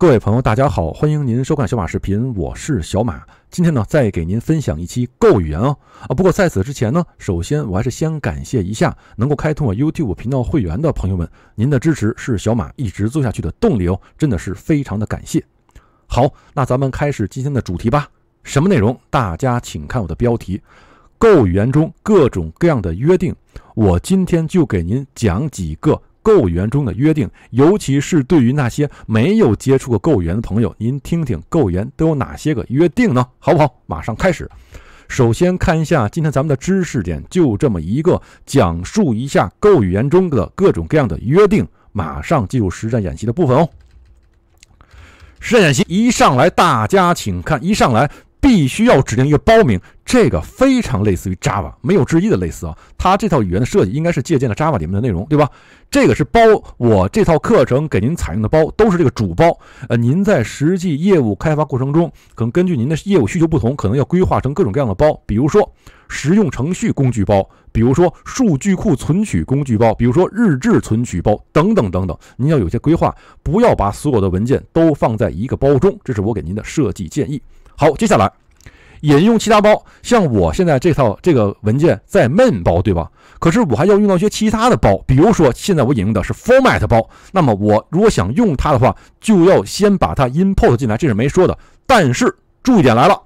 各位朋友，大家好，欢迎您收看小马视频，我是小马。今天呢，再给您分享一期构语言哦啊。不过在此之前呢，首先我还是先感谢一下能够开通 YouTube 频道会员的朋友们，您的支持是小马一直做下去的动力哦，真的是非常的感谢。好，那咱们开始今天的主题吧。什么内容？大家请看我的标题，构语言中各种各样的约定，我今天就给您讲几个。构员中的约定，尤其是对于那些没有接触过构员的朋友，您听听构员都有哪些个约定呢？好不好？马上开始。首先看一下今天咱们的知识点，就这么一个，讲述一下构语言中的各种各样的约定。马上进入实战演习的部分哦。实战演习一上来，大家请看，一上来。必须要指定一个包名，这个非常类似于 Java，没有之一的类似啊。它这套语言的设计应该是借鉴了 Java 里面的内容，对吧？这个是包，我这套课程给您采用的包都是这个主包。呃，您在实际业务开发过程中，可能根据您的业务需求不同，可能要规划成各种各样的包，比如说实用程序工具包，比如说数据库存取工具包，比如说日志存取包等等等等。您要有些规划，不要把所有的文件都放在一个包中，这是我给您的设计建议。好，接下来引用其他包，像我现在这套这个文件在 main 包，对吧？可是我还要用到一些其他的包，比如说现在我引用的是 format 包。那么我如果想用它的话，就要先把它 import 进来，这是没说的。但是注意点来了，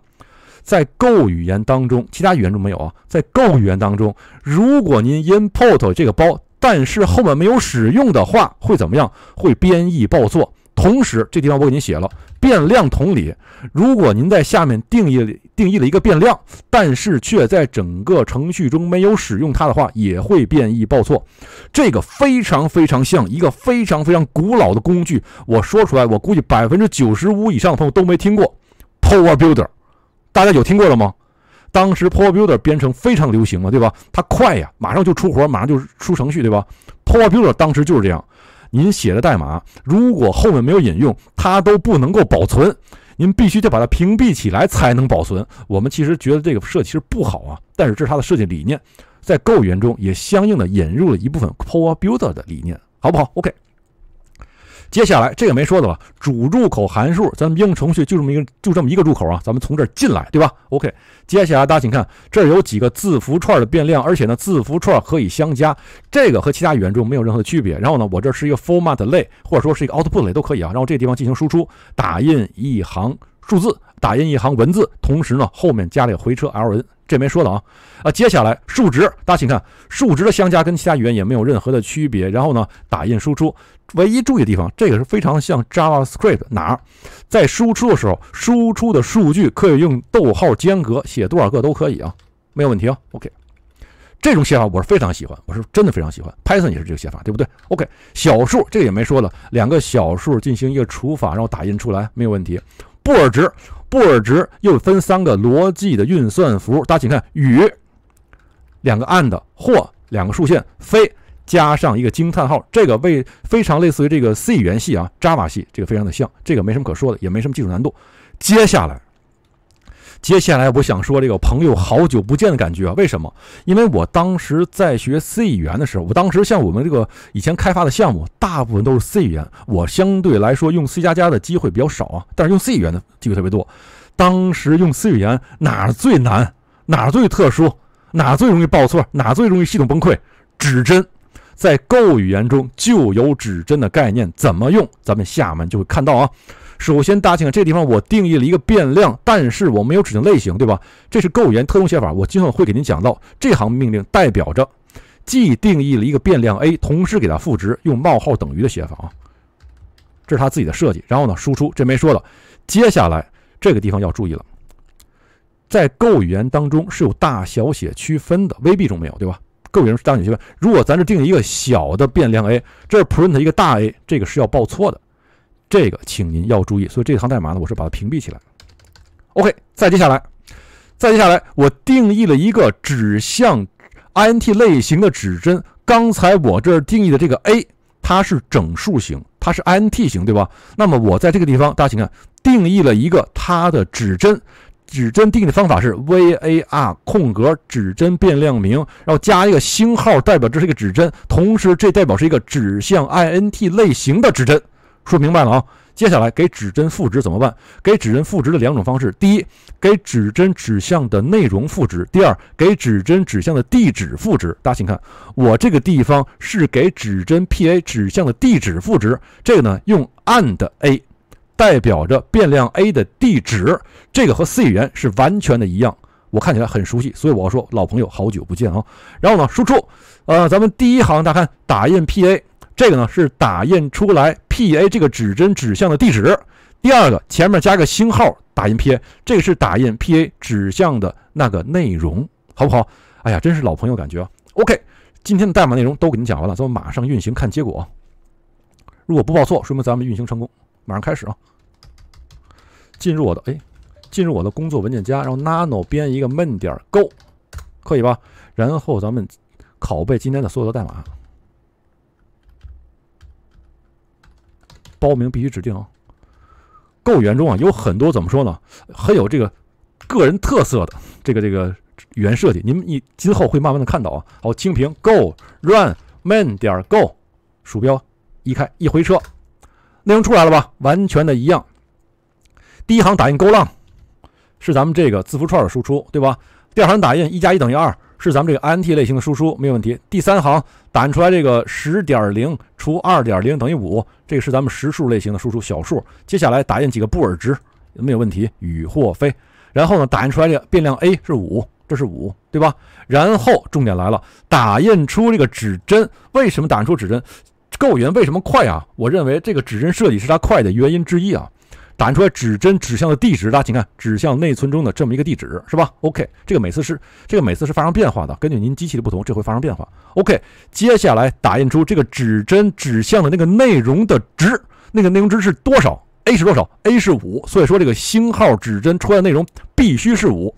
在 Go 语言当中，其他语言中没有啊，在 Go 语言当中，如果您 import 这个包，但是后面没有使用的话，会怎么样？会编译报错。同时，这地方我给您写了变量，同理，如果您在下面定义定义了一个变量，但是却在整个程序中没有使用它的话，也会变异报错。这个非常非常像一个非常非常古老的工具，我说出来，我估计百分之九十五以上的朋友都没听过。PowerBuilder，大家有听过了吗？当时 PowerBuilder 编程非常流行嘛，对吧？它快呀，马上就出活，马上就出程序，对吧？PowerBuilder 当时就是这样。您写的代码如果后面没有引用，它都不能够保存。您必须得把它屏蔽起来才能保存。我们其实觉得这个设计其实不好啊，但是这是它的设计理念，在 Go 语言中也相应的引入了一部分 Power Builder 的理念，好不好？OK。接下来这个没说的了，主入口函数，咱们应用程序就这么一个就这么一个入口啊，咱们从这儿进来，对吧？OK，接下来大家请看，这儿有几个字符串的变量，而且呢，字符串可以相加，这个和其他语言中没有任何的区别。然后呢，我这是一个 format 类，或者说是一个 output 类都可以啊。然后这地方进行输出，打印一行数字，打印一行文字，同时呢后面加了个回车 ln。这没说的啊啊！接下来数值，大家请看数值的相加跟其他语言也没有任何的区别。然后呢，打印输出，唯一注意的地方，这个是非常像 JavaScript 哪，儿，在输出的时候，输出的数据可以用逗号间隔写多少个都可以啊，没有问题啊。OK，这种写法我是非常喜欢，我是真的非常喜欢。Python 也是这个写法，对不对？OK，小数这也没说了，两个小数进行一个除法，然后打印出来没有问题。布尔值。布尔值又分三个逻辑的运算符，大家请看与两个 and，或两个竖线，非加上一个惊叹号，这个为非常类似于这个 C 语言系啊，Java 系这个非常的像，这个没什么可说的，也没什么技术难度。接下来。接下来我想说这个朋友好久不见的感觉啊，为什么？因为我当时在学 C 语言的时候，我当时像我们这个以前开发的项目，大部分都是 C 语言，我相对来说用 C 加加的机会比较少啊，但是用 C 语言的机会特别多。当时用 C 语言哪最难？哪最特殊？哪最容易报错？哪最容易系统崩溃？指针，在 Go 语言中就有指针的概念，怎么用？咱们下面就会看到啊。首先，大家看这地方，我定义了一个变量，但是我没有指定类型，对吧？这是 Go 语言特殊写法，我今后会给您讲到。这行命令代表着，既定义了一个变量 a，同时给它赋值，用冒号等于的写法啊，这是他自己的设计。然后呢，输出这没说的。接下来这个地方要注意了，在 Go 语言当中是有大小写区分的，VB 中没有，对吧？Go 语言大小写区分。如果咱这定义一个小的变量 a，这是 print 一个大 A，这个是要报错的。这个，请您要注意。所以这行代码呢，我是把它屏蔽起来。OK，再接下来，再接下来，我定义了一个指向 int 类型的指针。刚才我这儿定义的这个 a，它是整数型，它是 int 型，对吧？那么我在这个地方，大家请看，定义了一个它的指针。指针定义的方法是 var 空格指针变量名，然后加一个星号，代表这是一个指针。同时，这代表是一个指向 int 类型的指针。说明白了啊，接下来给指针赋值怎么办？给指针赋值的两种方式：第一，给指针指向的内容赋值；第二，给指针指向的地址赋值。大家请看，我这个地方是给指针 p a 指向的地址赋值，这个呢用 and a，代表着变量 a 的地址。这个和 C 语言是完全的一样，我看起来很熟悉，所以我要说老朋友好久不见啊。然后呢，输出，呃，咱们第一行大家看，打印 p a。这个呢是打印出来 pa 这个指针指向的地址。第二个前面加个星号打印 pa，这个是打印 pa 指向的那个内容，好不好？哎呀，真是老朋友感觉啊。OK，今天的代码内容都给您讲完了，咱们马上运行看结果。如果不报错，说明咱们运行成功。马上开始啊，进入我的哎，进入我的工作文件夹，然后 nano 编一个 main 点 go，可以吧？然后咱们拷贝今天的所有的代码。报名必须指定。构源中啊，有很多怎么说呢？很有这个个人特色的这个这个言设计，你们你今后会慢慢的看到啊。好，清屏，Go Run Man 点 Go，鼠标一开一回车，内容出来了吧？完全的一样。第一行打印 Go 浪，是咱们这个字符串的输出，对吧？第二行打印一加一等于二。是咱们这个 int 类型的输出没有问题。第三行打印出来这个十点零除二点零等于五，这个是咱们实数类型的输出小数。接下来打印几个布尔值没有问题，与或非。然后呢，打印出来这个变量 a 是五，这是五对吧？然后重点来了，打印出这个指针。为什么打印出指针够圆？为什么快啊？我认为这个指针设计是它快的原因之一啊。打印出来指针指向的地址，大家请看指向内存中的这么一个地址，是吧？OK，这个每次是这个每次是发生变化的，根据您机器的不同，这会发生变化。OK，接下来打印出这个指针指向的那个内容的值，那个内容值是多少？A 是多少？A 是五，所以说这个星号指针出来的内容必须是五，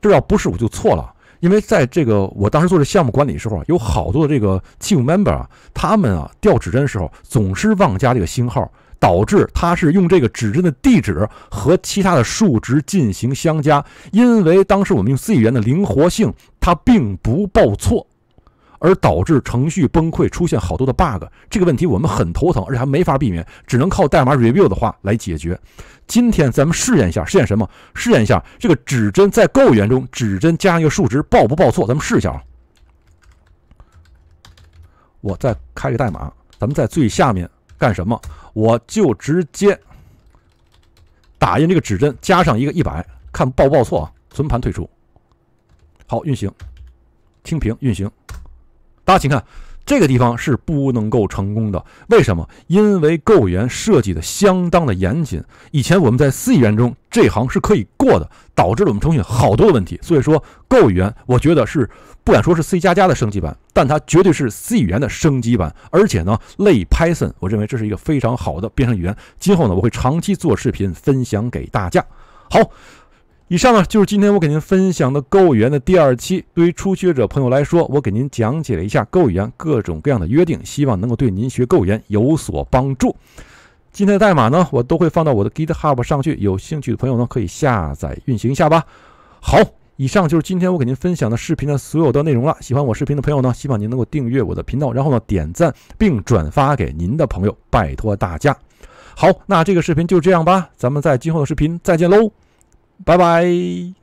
这要不是五就错了。因为在这个我当时做这项目管理的时候啊，有好多的这个 team member 啊，他们啊调指针的时候总是忘加这个星号。导致它是用这个指针的地址和其他的数值进行相加，因为当时我们用 C 语言的灵活性，它并不报错，而导致程序崩溃，出现好多的 bug。这个问题我们很头疼，而且还没法避免，只能靠代码 review 的话来解决。今天咱们试验一下，试验什么？试验一下这个指针在 Go 语言中，指针加上一个数值报不报错？咱们试一下啊。我再开个代码，咱们在最下面。干什么？我就直接打印这个指针，加上一个一百，看报不报错啊？存盘退出，好运行，清屏运行，大家请看。这个地方是不能够成功的，为什么？因为 Go 语言设计的相当的严谨。以前我们在 C 语言中这行是可以过的，导致了我们通讯好多的问题。所以说，Go 语言我觉得是不敢说是 C 加加的升级版，但它绝对是 C 语言的升级版。而且呢，类 Python，我认为这是一个非常好的编程语言。今后呢，我会长期做视频分享给大家。好。以上呢就是今天我给您分享的购园的第二期。对于初学者朋友来说，我给您讲解了一下购园各种各样的约定，希望能够对您学购园有所帮助。今天的代码呢，我都会放到我的 GitHub 上去，有兴趣的朋友呢，可以下载运行一下吧。好，以上就是今天我给您分享的视频的所有的内容了。喜欢我视频的朋友呢，希望您能够订阅我的频道，然后呢点赞并转发给您的朋友，拜托大家。好，那这个视频就这样吧，咱们在今后的视频再见喽。拜拜。